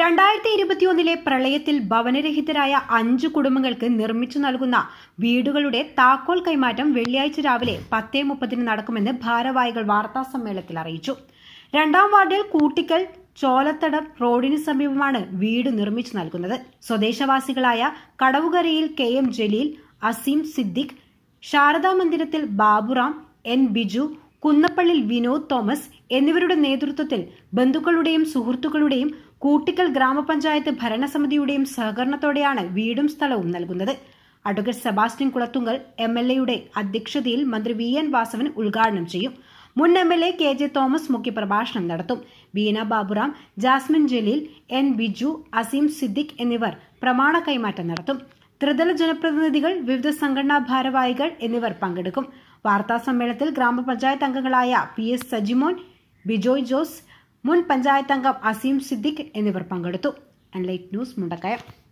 രണ്ടായിരത്തി ഇരുപത്തിയൊന്നിലെ പ്രളയത്തിൽ ഭവനരഹിതരായ അഞ്ച് കുടുംബങ്ങൾക്ക് നിർമ്മിച്ചു നൽകുന്ന വീടുകളുടെ താക്കോൽ കൈമാറ്റം വെള്ളിയാഴ്ച രാവിലെ പത്തേ മുപ്പതിന് നടക്കുമെന്ന് ഭാരവാഹികൾ വാർത്താ സമ്മേളനത്തിൽ അറിയിച്ചു രണ്ടാം വാർഡിൽ കൂട്ടിക്കൽ ചോലത്തട റോഡിന് സമീപമാണ് വീട് നിർമ്മിച്ചു നൽകുന്നത് സ്വദേശവാസികളായ കടവുകരയിൽ കെ എം ജലീൽ അസീം സിദ്ദിഖ് ശാരദാ മന്ദിരത്തിൽ ബാബുറാം എൻ ബിജു കുന്നപ്പള്ളിൽ വിനോദ് തോമസ് എന്നിവരുടെ നേതൃത്വത്തിൽ ബന്ധുക്കളുടെയും സുഹൃത്തുക്കളുടെയും കൂട്ടിക്കൽ ഗ്രാമപഞ്ചായത്ത് ഭരണസമിതിയുടെയും സഹകരണത്തോടെയാണ് വീടും സ്ഥലവും നൽകുന്നത് advocate Sebastian Kulathunkal M L എയുടെ അധ്യക്ഷതയിൽ മന്ത്രി വി എൻ വാസവൻ ഉദ്ഘാടനം ചെയ്യും മുൻ M L A K J Thomas മുഖ്യപ്രഭാഷണം നടത്തും വീണ ബാബുറാം ജാസ്മിൻ ജലീൽ എൻ ബിജു അസീം സിദ്ദിഖ് എന്നിവർ പ്രമാണ കൈമാറ്റം നടത്തും ത്രിതല ജനപ്രതിനിധികൾ വിവിധ സംഘടനാ ഭാരവാഹികൾ എന്നിവർ പങ്കെടുക്കും വാർത്താ സമ്മേളനത്തിൽ ഗ്രാമപഞ്ചായത്ത് അംഗങ്ങളായ പി എസ് സജിമോൻ ബിജോയ് ജോസ് മുൻ പഞ്ചായത്ത് അംഗം അസീം സിദ്ദിഖ് എന്നിവർ പങ്കെടുത്തു ന്യൂസ് മുണ്ടക്കയം